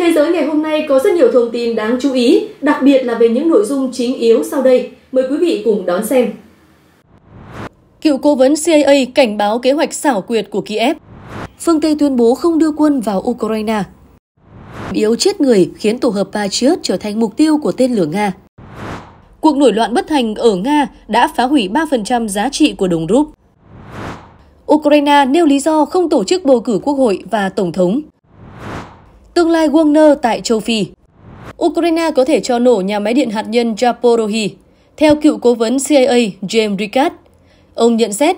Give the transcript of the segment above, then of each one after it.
thế giới ngày hôm nay có rất nhiều thông tin đáng chú ý, đặc biệt là về những nội dung chính yếu sau đây. Mời quý vị cùng đón xem. Cựu cố vấn CIA cảnh báo kế hoạch xảo quyệt của Kiev. Phương Tây tuyên bố không đưa quân vào Ukraine. Yếu chết người khiến tổ hợp Patriot trở thành mục tiêu của tên lửa Nga. Cuộc nổi loạn bất thành ở Nga đã phá hủy 3% giá trị của đồng rúp. Ukraine nêu lý do không tổ chức bầu cử quốc hội và tổng thống tương lai Wagner tại châu Phi. Ukraine có thể cho nổ nhà máy điện hạt nhân Zaporohi, theo cựu cố vấn CIA James Ricard. Ông nhận xét,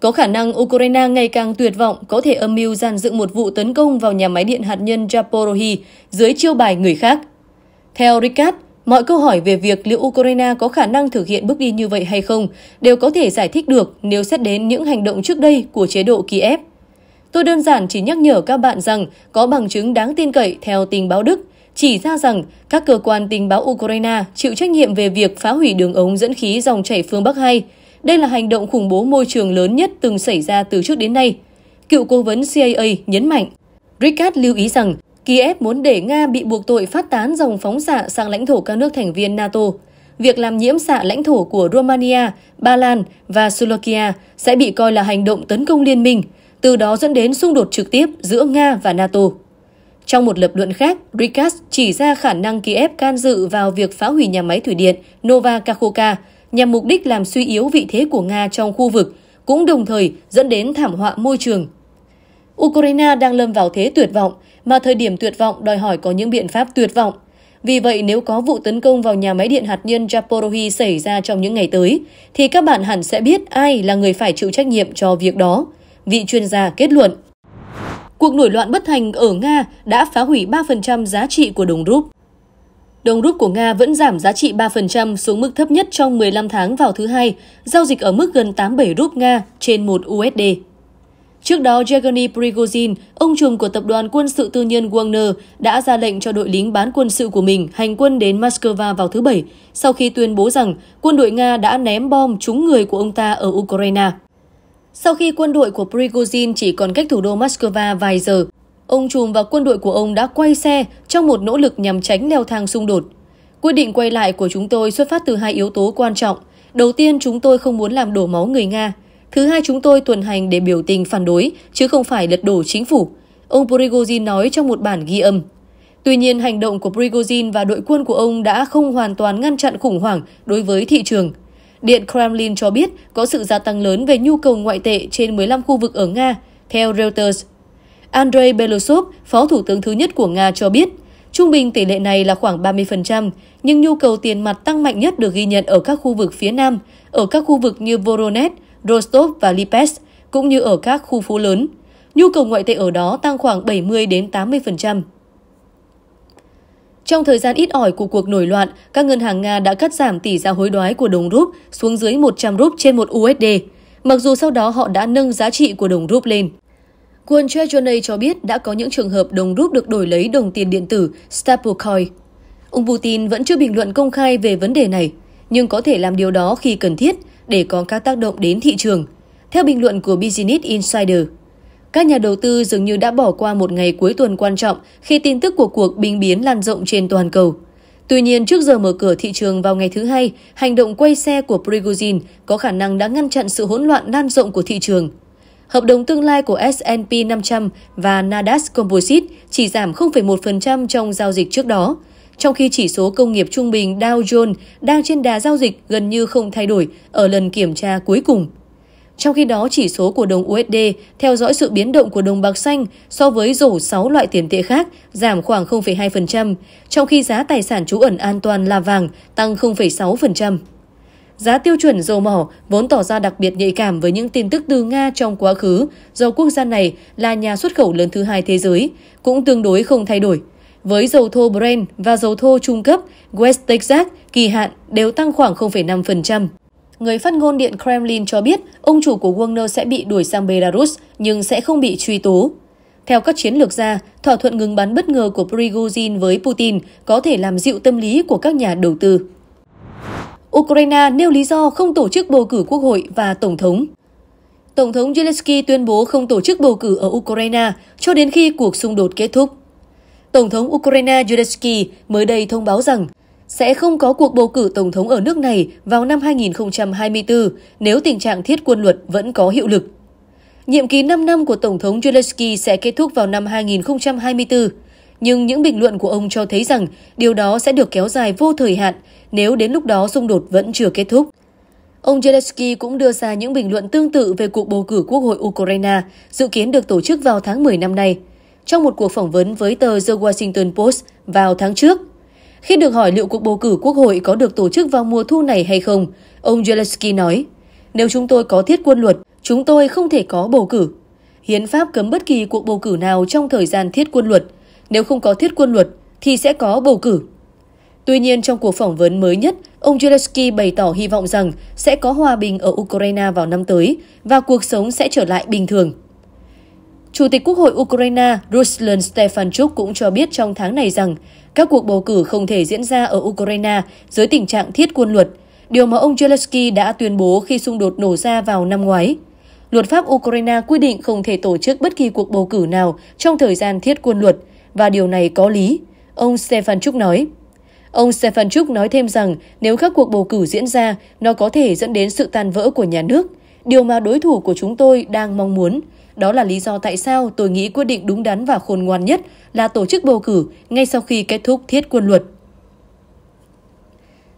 có khả năng Ukraine ngày càng tuyệt vọng có thể âm mưu dàn dựng một vụ tấn công vào nhà máy điện hạt nhân Zaporohi dưới chiêu bài người khác. Theo Ricard, mọi câu hỏi về việc liệu Ukraine có khả năng thực hiện bước đi như vậy hay không đều có thể giải thích được nếu xét đến những hành động trước đây của chế độ Kiev. Tôi đơn giản chỉ nhắc nhở các bạn rằng có bằng chứng đáng tin cậy theo tình báo Đức, chỉ ra rằng các cơ quan tình báo Ukraine chịu trách nhiệm về việc phá hủy đường ống dẫn khí dòng chảy phương Bắc 2. Đây là hành động khủng bố môi trường lớn nhất từng xảy ra từ trước đến nay. Cựu cố vấn CIA nhấn mạnh. Rickard lưu ý rằng Kiev muốn để Nga bị buộc tội phát tán dòng phóng xạ sang lãnh thổ các nước thành viên NATO. Việc làm nhiễm xạ lãnh thổ của Romania, Ba Lan và Slovakia sẽ bị coi là hành động tấn công liên minh – từ đó dẫn đến xung đột trực tiếp giữa Nga và NATO. Trong một lập luận khác, Rikast chỉ ra khả năng Kiev can dự vào việc phá hủy nhà máy thủy điện Novakakhovka nhằm mục đích làm suy yếu vị thế của Nga trong khu vực, cũng đồng thời dẫn đến thảm họa môi trường. Ukraine đang lâm vào thế tuyệt vọng, mà thời điểm tuyệt vọng đòi hỏi có những biện pháp tuyệt vọng. Vì vậy, nếu có vụ tấn công vào nhà máy điện hạt nhân Japorohi xảy ra trong những ngày tới, thì các bạn hẳn sẽ biết ai là người phải chịu trách nhiệm cho việc đó – vị chuyên gia kết luận. Cuộc nổi loạn bất thành ở Nga đã phá hủy 3% giá trị của đồng rúp. Đồng rúp của Nga vẫn giảm giá trị 3% xuống mức thấp nhất trong 15 tháng vào thứ hai, giao dịch ở mức gần 87 rúp Nga trên 1 USD. Trước đó, Yevgeny Prigozhin, ông trùm của tập đoàn quân sự tư nhân Wagner, đã ra lệnh cho đội lính bán quân sự của mình hành quân đến Moscow vào thứ Bảy, sau khi tuyên bố rằng quân đội Nga đã ném bom trúng người của ông ta ở Ukraine. Sau khi quân đội của Prigozhin chỉ còn cách thủ đô Moscow vài giờ, ông Trùm và quân đội của ông đã quay xe trong một nỗ lực nhằm tránh leo thang xung đột. Quyết định quay lại của chúng tôi xuất phát từ hai yếu tố quan trọng. Đầu tiên, chúng tôi không muốn làm đổ máu người Nga. Thứ hai, chúng tôi tuần hành để biểu tình phản đối, chứ không phải lật đổ chính phủ. Ông Prigozhin nói trong một bản ghi âm. Tuy nhiên, hành động của Prigozhin và đội quân của ông đã không hoàn toàn ngăn chặn khủng hoảng đối với thị trường – Điện Kremlin cho biết có sự gia tăng lớn về nhu cầu ngoại tệ trên 15 khu vực ở Nga, theo Reuters. Andrei Belousov, phó thủ tướng thứ nhất của Nga cho biết, trung bình tỷ lệ này là khoảng 30%, nhưng nhu cầu tiền mặt tăng mạnh nhất được ghi nhận ở các khu vực phía Nam, ở các khu vực như Voronezh, Rostov và Lipetsk, cũng như ở các khu phố lớn. Nhu cầu ngoại tệ ở đó tăng khoảng 70 đến 80%. Trong thời gian ít ỏi của cuộc nổi loạn, các ngân hàng Nga đã cắt giảm tỷ giá hối đoái của đồng rúp xuống dưới 100 rúp trên 1 USD, mặc dù sau đó họ đã nâng giá trị của đồng rúp lên. Wall Street cho biết đã có những trường hợp đồng rúp được đổi lấy đồng tiền điện tử Stablecoin. Ông Putin vẫn chưa bình luận công khai về vấn đề này, nhưng có thể làm điều đó khi cần thiết để có các tác động đến thị trường, theo bình luận của Business Insider. Các nhà đầu tư dường như đã bỏ qua một ngày cuối tuần quan trọng khi tin tức của cuộc binh biến lan rộng trên toàn cầu. Tuy nhiên, trước giờ mở cửa thị trường vào ngày thứ hai, hành động quay xe của Prigozhin có khả năng đã ngăn chặn sự hỗn loạn lan rộng của thị trường. Hợp đồng tương lai của S&P 500 và Nasdaq Composite chỉ giảm 0,1% trong giao dịch trước đó, trong khi chỉ số công nghiệp trung bình Dow Jones đang trên đà giao dịch gần như không thay đổi ở lần kiểm tra cuối cùng. Trong khi đó, chỉ số của đồng USD theo dõi sự biến động của đồng bạc xanh so với rổ 6 loại tiền tệ khác giảm khoảng 0,2%, trong khi giá tài sản trú ẩn an toàn là vàng tăng 0,6%. Giá tiêu chuẩn dầu mỏ vốn tỏ ra đặc biệt nhạy cảm với những tin tức từ Nga trong quá khứ do quốc gia này là nhà xuất khẩu lớn thứ hai thế giới, cũng tương đối không thay đổi. Với dầu thô Brent và dầu thô trung cấp, West Texas kỳ hạn đều tăng khoảng 0,5% người phát ngôn Điện Kremlin cho biết ông chủ của Wagner sẽ bị đuổi sang Belarus nhưng sẽ không bị truy tố. Theo các chiến lược gia, thỏa thuận ngừng bắn bất ngờ của Prigozhin với Putin có thể làm dịu tâm lý của các nhà đầu tư. Ukraine nêu lý do không tổ chức bầu cử quốc hội và tổng thống. Tổng thống Zelensky tuyên bố không tổ chức bầu cử ở Ukraine cho đến khi cuộc xung đột kết thúc. Tổng thống Ukraine Zelensky mới đây thông báo rằng sẽ không có cuộc bầu cử tổng thống ở nước này vào năm 2024 nếu tình trạng thiết quân luật vẫn có hiệu lực. Nhiệm kỳ 5 năm của Tổng thống Zelensky sẽ kết thúc vào năm 2024, nhưng những bình luận của ông cho thấy rằng điều đó sẽ được kéo dài vô thời hạn nếu đến lúc đó xung đột vẫn chưa kết thúc. Ông Zelensky cũng đưa ra những bình luận tương tự về cuộc bầu cử quốc hội Ukraine dự kiến được tổ chức vào tháng 10 năm nay. Trong một cuộc phỏng vấn với tờ The Washington Post vào tháng trước, khi được hỏi liệu cuộc bầu cử quốc hội có được tổ chức vào mùa thu này hay không, ông Zelensky nói, nếu chúng tôi có thiết quân luật, chúng tôi không thể có bầu cử. Hiến pháp cấm bất kỳ cuộc bầu cử nào trong thời gian thiết quân luật. Nếu không có thiết quân luật, thì sẽ có bầu cử. Tuy nhiên, trong cuộc phỏng vấn mới nhất, ông Zelensky bày tỏ hy vọng rằng sẽ có hòa bình ở Ukraine vào năm tới và cuộc sống sẽ trở lại bình thường. Chủ tịch Quốc hội Ukraine Ruslan Stefanchuk cũng cho biết trong tháng này rằng các cuộc bầu cử không thể diễn ra ở Ukraine dưới tình trạng thiết quân luật, điều mà ông Zelensky đã tuyên bố khi xung đột nổ ra vào năm ngoái. Luật pháp Ukraine quy định không thể tổ chức bất kỳ cuộc bầu cử nào trong thời gian thiết quân luật, và điều này có lý, ông Stefanchuk nói. Ông Stefanchuk nói thêm rằng nếu các cuộc bầu cử diễn ra, nó có thể dẫn đến sự tan vỡ của nhà nước, điều mà đối thủ của chúng tôi đang mong muốn, đó là lý do tại sao tôi nghĩ quyết định đúng đắn và khôn ngoan nhất là tổ chức bầu cử ngay sau khi kết thúc thiết quân luật.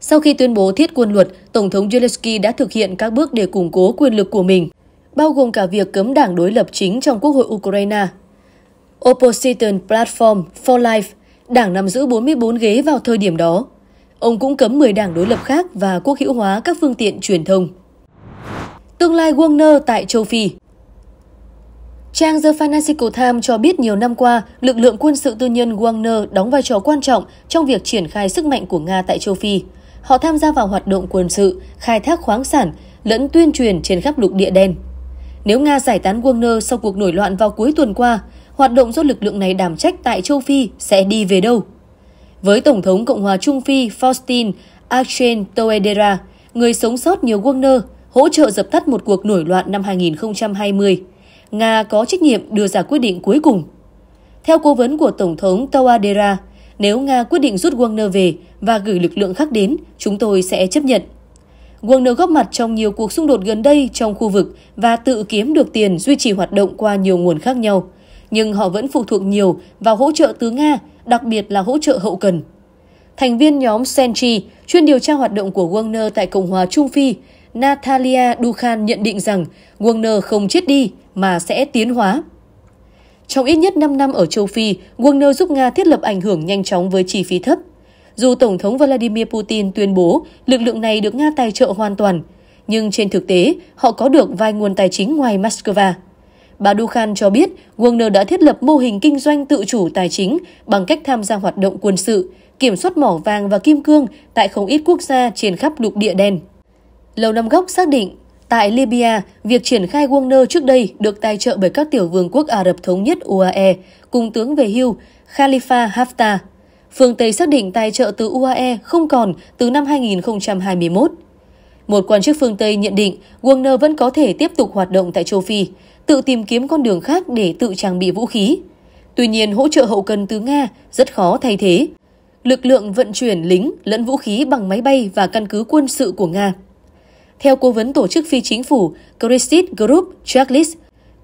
Sau khi tuyên bố thiết quân luật, Tổng thống Zelensky đã thực hiện các bước để củng cố quyền lực của mình, bao gồm cả việc cấm đảng đối lập chính trong Quốc hội Ukraine. Opposition Platform for Life, đảng nằm giữ 44 ghế vào thời điểm đó. Ông cũng cấm 10 đảng đối lập khác và quốc hữu hóa các phương tiện truyền thông. Tương lai Wagner tại châu Phi Trang The Financial Times cho biết nhiều năm qua, lực lượng quân sự tư nhân Wagner đóng vai trò quan trọng trong việc triển khai sức mạnh của Nga tại châu Phi. Họ tham gia vào hoạt động quân sự, khai thác khoáng sản, lẫn tuyên truyền trên khắp lục địa đen. Nếu Nga giải tán Wagner sau cuộc nổi loạn vào cuối tuần qua, hoạt động do lực lượng này đảm trách tại châu Phi sẽ đi về đâu? Với Tổng thống Cộng hòa Trung Phi Faustin Archen Toedera, người sống sót nhiều Wagner, hỗ trợ dập tắt một cuộc nổi loạn năm 2020. Nga có trách nhiệm đưa ra quyết định cuối cùng. Theo cố vấn của Tổng thống Tawadera, nếu Nga quyết định rút Wagner về và gửi lực lượng khác đến, chúng tôi sẽ chấp nhận. Wagner góp mặt trong nhiều cuộc xung đột gần đây trong khu vực và tự kiếm được tiền duy trì hoạt động qua nhiều nguồn khác nhau. Nhưng họ vẫn phụ thuộc nhiều vào hỗ trợ từ Nga, đặc biệt là hỗ trợ hậu cần. Thành viên nhóm Sentry chuyên điều tra hoạt động của Wagner tại Cộng hòa Trung Phi, Natalia Dukhan nhận định rằng Wagner không chết đi mà sẽ tiến hóa. Trong ít nhất 5 năm ở châu Phi, Wagner giúp Nga thiết lập ảnh hưởng nhanh chóng với chi phí thấp. Dù Tổng thống Vladimir Putin tuyên bố lực lượng này được Nga tài trợ hoàn toàn, nhưng trên thực tế họ có được vài nguồn tài chính ngoài Moscow. Bà Dukhan cho biết Wagner đã thiết lập mô hình kinh doanh tự chủ tài chính bằng cách tham gia hoạt động quân sự, kiểm soát mỏ vàng và kim cương tại không ít quốc gia trên khắp lục địa đen. Lầu Năm Góc xác định Tại Libya, việc triển khai Wagner trước đây được tài trợ bởi các tiểu vương quốc Ả Rập Thống nhất UAE, cùng tướng về hưu Khalifa Haftar. Phương Tây xác định tài trợ từ UAE không còn từ năm 2021. Một quan chức phương Tây nhận định Wagner vẫn có thể tiếp tục hoạt động tại châu Phi, tự tìm kiếm con đường khác để tự trang bị vũ khí. Tuy nhiên, hỗ trợ hậu cần từ Nga rất khó thay thế. Lực lượng vận chuyển lính lẫn vũ khí bằng máy bay và căn cứ quân sự của Nga theo cố vấn tổ chức phi chính phủ Crisis Group Charles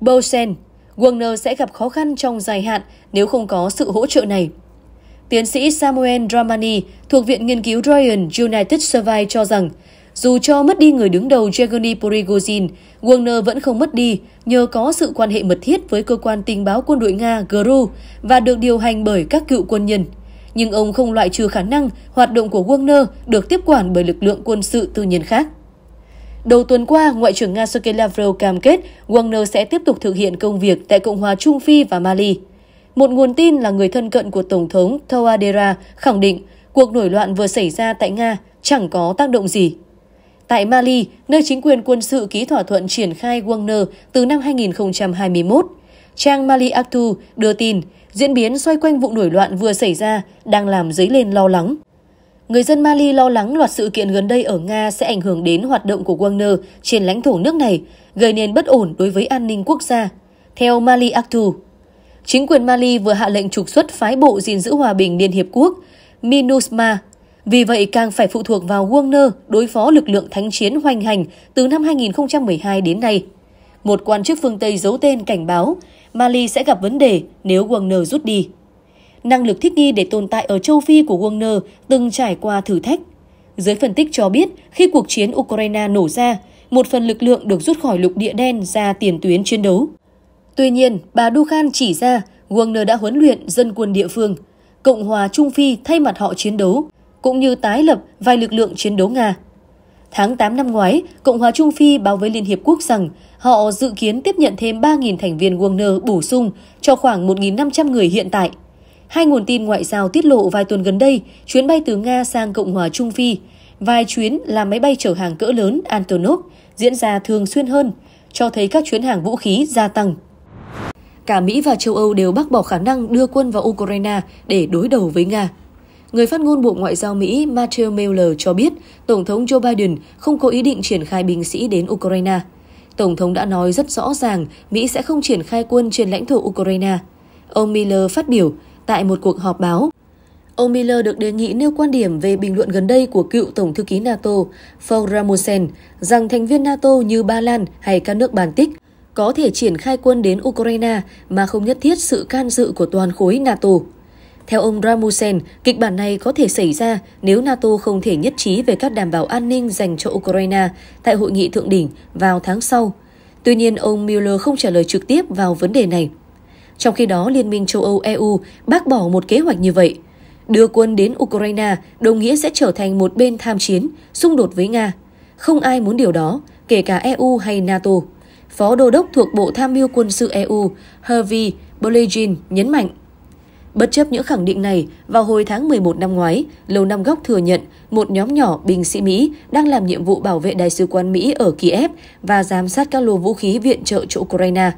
Bowsen, Wagner sẽ gặp khó khăn trong dài hạn nếu không có sự hỗ trợ này. Tiến sĩ Samuel Dramani thuộc Viện Nghiên cứu Royal United Survey cho rằng, dù cho mất đi người đứng đầu Yevgeny Prigozhin, Wagner vẫn không mất đi nhờ có sự quan hệ mật thiết với cơ quan tình báo quân đội Nga GRU và được điều hành bởi các cựu quân nhân. Nhưng ông không loại trừ khả năng hoạt động của Wagner được tiếp quản bởi lực lượng quân sự tư nhân khác. Đầu tuần qua, Ngoại trưởng Nga Sergei Lavrov cam kết Wagner sẽ tiếp tục thực hiện công việc tại Cộng hòa Trung Phi và Mali. Một nguồn tin là người thân cận của Tổng thống Toadera khẳng định cuộc nổi loạn vừa xảy ra tại Nga chẳng có tác động gì. Tại Mali, nơi chính quyền quân sự ký thỏa thuận triển khai Wagner từ năm 2021, trang Mali Actu đưa tin diễn biến xoay quanh vụ nổi loạn vừa xảy ra đang làm dấy lên lo lắng. Người dân Mali lo lắng loạt sự kiện gần đây ở Nga sẽ ảnh hưởng đến hoạt động của Wagner trên lãnh thổ nước này, gây nên bất ổn đối với an ninh quốc gia. Theo Mali Actu, chính quyền Mali vừa hạ lệnh trục xuất phái bộ gìn giữ hòa bình Liên Hiệp Quốc, MINUSMA, vì vậy càng phải phụ thuộc vào Wagner đối phó lực lượng thánh chiến hoành hành từ năm 2012 đến nay. Một quan chức phương Tây giấu tên cảnh báo Mali sẽ gặp vấn đề nếu Wagner rút đi năng lực thích nghi để tồn tại ở châu Phi của Wagner từng trải qua thử thách. Giới phân tích cho biết, khi cuộc chiến Ukraine nổ ra, một phần lực lượng được rút khỏi lục địa đen ra tiền tuyến chiến đấu. Tuy nhiên, bà Dukhan chỉ ra Wagner đã huấn luyện dân quân địa phương, Cộng hòa Trung Phi thay mặt họ chiến đấu, cũng như tái lập vài lực lượng chiến đấu Nga. Tháng 8 năm ngoái, Cộng hòa Trung Phi báo với Liên Hiệp Quốc rằng họ dự kiến tiếp nhận thêm 3.000 thành viên Wagner bổ sung cho khoảng 1.500 người hiện tại. Hai nguồn tin ngoại giao tiết lộ vài tuần gần đây, chuyến bay từ Nga sang Cộng hòa Trung Phi, vài chuyến là máy bay chở hàng cỡ lớn Antonov diễn ra thường xuyên hơn, cho thấy các chuyến hàng vũ khí gia tăng. Cả Mỹ và châu Âu đều bác bỏ khả năng đưa quân vào Ukraine để đối đầu với Nga. Người phát ngôn Bộ Ngoại giao Mỹ Matthew Miller cho biết Tổng thống Joe Biden không có ý định triển khai binh sĩ đến Ukraine. Tổng thống đã nói rất rõ ràng Mỹ sẽ không triển khai quân trên lãnh thổ Ukraine. Ông Miller phát biểu, tại một cuộc họp báo. Ông Miller được đề nghị nêu quan điểm về bình luận gần đây của cựu Tổng thư ký NATO Paul Ramusen rằng thành viên NATO như Ba Lan hay các nước tích có thể triển khai quân đến Ukraine mà không nhất thiết sự can dự của toàn khối NATO. Theo ông Ramusen, kịch bản này có thể xảy ra nếu NATO không thể nhất trí về các đảm bảo an ninh dành cho Ukraine tại hội nghị thượng đỉnh vào tháng sau. Tuy nhiên, ông Mueller không trả lời trực tiếp vào vấn đề này. Trong khi đó, Liên minh châu Âu EU bác bỏ một kế hoạch như vậy. Đưa quân đến Ukraine đồng nghĩa sẽ trở thành một bên tham chiến, xung đột với Nga. Không ai muốn điều đó, kể cả EU hay NATO. Phó Đô đốc thuộc Bộ Tham mưu Quân sự EU Hervey Bollegin nhấn mạnh. Bất chấp những khẳng định này, vào hồi tháng 11 năm ngoái, Lầu Năm Góc thừa nhận một nhóm nhỏ binh sĩ Mỹ đang làm nhiệm vụ bảo vệ Đại sứ quán Mỹ ở Kiev và giám sát các lô vũ khí viện trợ cho Ukraine.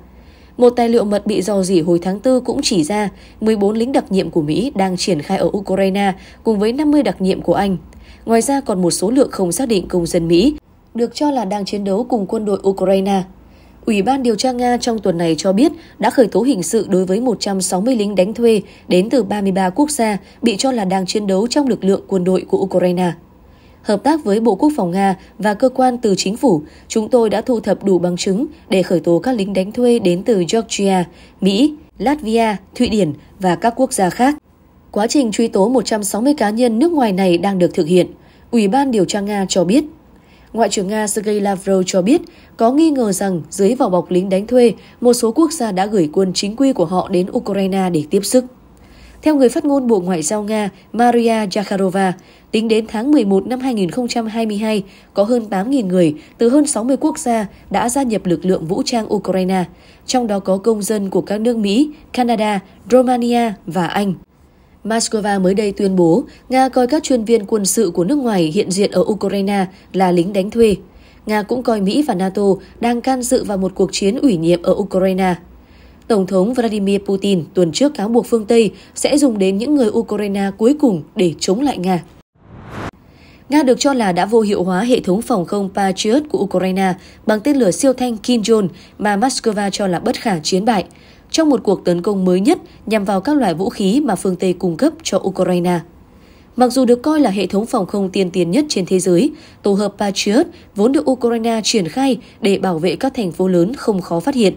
Một tài liệu mật bị dò dỉ hồi tháng 4 cũng chỉ ra 14 lính đặc nhiệm của Mỹ đang triển khai ở Ukraine cùng với 50 đặc nhiệm của Anh. Ngoài ra còn một số lượng không xác định công dân Mỹ được cho là đang chiến đấu cùng quân đội Ukraine. Ủy ban điều tra Nga trong tuần này cho biết đã khởi tố hình sự đối với 160 lính đánh thuê đến từ 33 quốc gia bị cho là đang chiến đấu trong lực lượng quân đội của Ukraine hợp tác với Bộ Quốc phòng Nga và cơ quan từ chính phủ, chúng tôi đã thu thập đủ bằng chứng để khởi tố các lính đánh thuê đến từ Georgia, Mỹ, Latvia, Thụy Điển và các quốc gia khác. Quá trình truy tố 160 cá nhân nước ngoài này đang được thực hiện, Ủy ban điều tra Nga cho biết. Ngoại trưởng Nga Sergei Lavrov cho biết có nghi ngờ rằng dưới vỏ bọc lính đánh thuê, một số quốc gia đã gửi quân chính quy của họ đến Ukraine để tiếp sức. Theo người phát ngôn Bộ Ngoại giao Nga Maria Zakharova, tính đến tháng 11 năm 2022, có hơn 8.000 người từ hơn 60 quốc gia đã gia nhập lực lượng vũ trang Ukraine, trong đó có công dân của các nước Mỹ, Canada, Romania và Anh. Moscow mới đây tuyên bố Nga coi các chuyên viên quân sự của nước ngoài hiện diện ở Ukraine là lính đánh thuê. Nga cũng coi Mỹ và NATO đang can dự vào một cuộc chiến ủy nhiệm ở Ukraine. Tổng thống Vladimir Putin tuần trước cáo buộc phương Tây sẽ dùng đến những người Ukraine cuối cùng để chống lại Nga. Nga được cho là đã vô hiệu hóa hệ thống phòng không Patriot của Ukraine bằng tên lửa siêu thanh Kinjal mà Moscow cho là bất khả chiến bại trong một cuộc tấn công mới nhất nhằm vào các loại vũ khí mà phương Tây cung cấp cho Ukraine. Mặc dù được coi là hệ thống phòng không tiên tiến nhất trên thế giới, tổ hợp Patriot vốn được Ukraine triển khai để bảo vệ các thành phố lớn không khó phát hiện.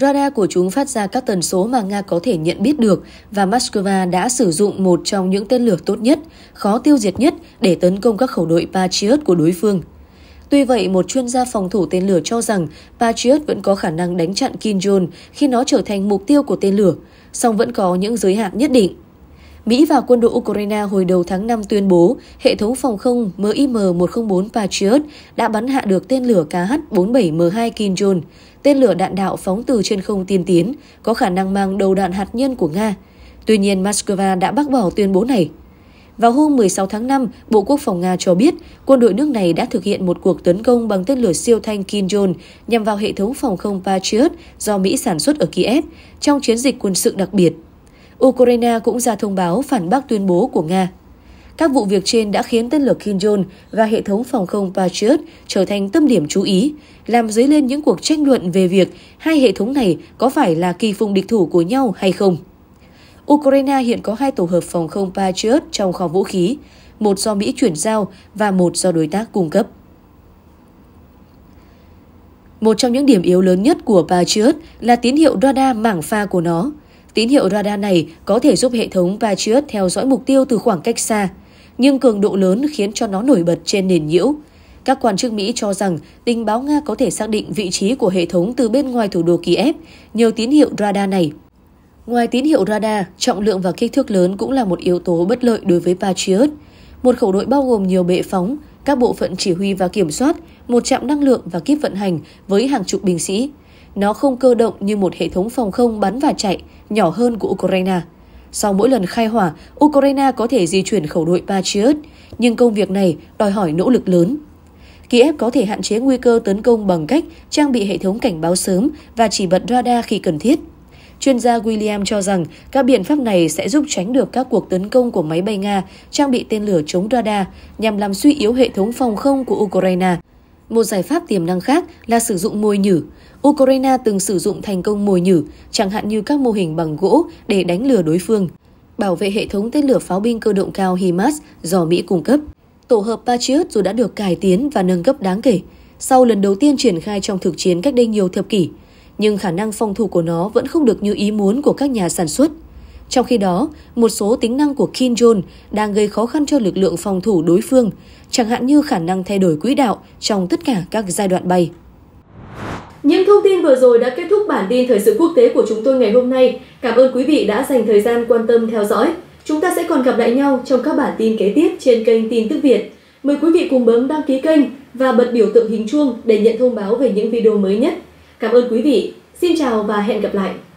Radar của chúng phát ra các tần số mà Nga có thể nhận biết được và Moscow đã sử dụng một trong những tên lửa tốt nhất, khó tiêu diệt nhất để tấn công các khẩu đội Patriot của đối phương. Tuy vậy, một chuyên gia phòng thủ tên lửa cho rằng Patriot vẫn có khả năng đánh chặn Kim Jong khi nó trở thành mục tiêu của tên lửa, song vẫn có những giới hạn nhất định. Mỹ và quân đội Ukraine hồi đầu tháng 5 tuyên bố hệ thống phòng không MIM-104 Patriot đã bắn hạ được tên lửa KH-47M2 Kinjal, tên lửa đạn đạo phóng từ trên không tiên tiến, có khả năng mang đầu đạn hạt nhân của Nga. Tuy nhiên, Moscow đã bác bỏ tuyên bố này. Vào hôm 16 tháng 5, Bộ Quốc phòng Nga cho biết quân đội nước này đã thực hiện một cuộc tấn công bằng tên lửa siêu thanh Kinjal nhằm vào hệ thống phòng không Patriot do Mỹ sản xuất ở Kiev trong chiến dịch quân sự đặc biệt Ukraine cũng ra thông báo phản bác tuyên bố của Nga. Các vụ việc trên đã khiến tên lửa Kim Jong và hệ thống phòng không Patriot trở thành tâm điểm chú ý, làm dấy lên những cuộc tranh luận về việc hai hệ thống này có phải là kỳ phùng địch thủ của nhau hay không. Ukraine hiện có hai tổ hợp phòng không Patriot trong kho vũ khí, một do Mỹ chuyển giao và một do đối tác cung cấp. Một trong những điểm yếu lớn nhất của Patriot là tín hiệu radar mảng pha của nó, Tín hiệu radar này có thể giúp hệ thống Patriot theo dõi mục tiêu từ khoảng cách xa, nhưng cường độ lớn khiến cho nó nổi bật trên nền nhiễu. Các quan chức Mỹ cho rằng tình báo Nga có thể xác định vị trí của hệ thống từ bên ngoài thủ đô Kiev nhờ tín hiệu radar này. Ngoài tín hiệu radar, trọng lượng và kích thước lớn cũng là một yếu tố bất lợi đối với Patriot. Một khẩu đội bao gồm nhiều bệ phóng, các bộ phận chỉ huy và kiểm soát, một trạm năng lượng và kíp vận hành với hàng chục binh sĩ. Nó không cơ động như một hệ thống phòng không bắn và chạy nhỏ hơn của Ukraine. Sau mỗi lần khai hỏa, Ukraine có thể di chuyển khẩu đội Patriot, nhưng công việc này đòi hỏi nỗ lực lớn. Kiev có thể hạn chế nguy cơ tấn công bằng cách trang bị hệ thống cảnh báo sớm và chỉ bật radar khi cần thiết. Chuyên gia William cho rằng các biện pháp này sẽ giúp tránh được các cuộc tấn công của máy bay Nga trang bị tên lửa chống radar nhằm làm suy yếu hệ thống phòng không của Ukraine. Một giải pháp tiềm năng khác là sử dụng mồi nhử. Ukraine từng sử dụng thành công mồi nhử, chẳng hạn như các mô hình bằng gỗ để đánh lừa đối phương. Bảo vệ hệ thống tên lửa pháo binh cơ động cao HIMARS do Mỹ cung cấp. Tổ hợp Patriot dù đã được cải tiến và nâng cấp đáng kể, sau lần đầu tiên triển khai trong thực chiến cách đây nhiều thập kỷ, nhưng khả năng phòng thủ của nó vẫn không được như ý muốn của các nhà sản xuất. Trong khi đó, một số tính năng của Kim Jong đang gây khó khăn cho lực lượng phòng thủ đối phương, chẳng hạn như khả năng thay đổi quỹ đạo trong tất cả các giai đoạn bay. Những thông tin vừa rồi đã kết thúc bản tin thời sự quốc tế của chúng tôi ngày hôm nay. Cảm ơn quý vị đã dành thời gian quan tâm theo dõi. Chúng ta sẽ còn gặp lại nhau trong các bản tin kế tiếp trên kênh Tin tức Việt. Mời quý vị cùng bấm đăng ký kênh và bật biểu tượng hình chuông để nhận thông báo về những video mới nhất. Cảm ơn quý vị. Xin chào và hẹn gặp lại.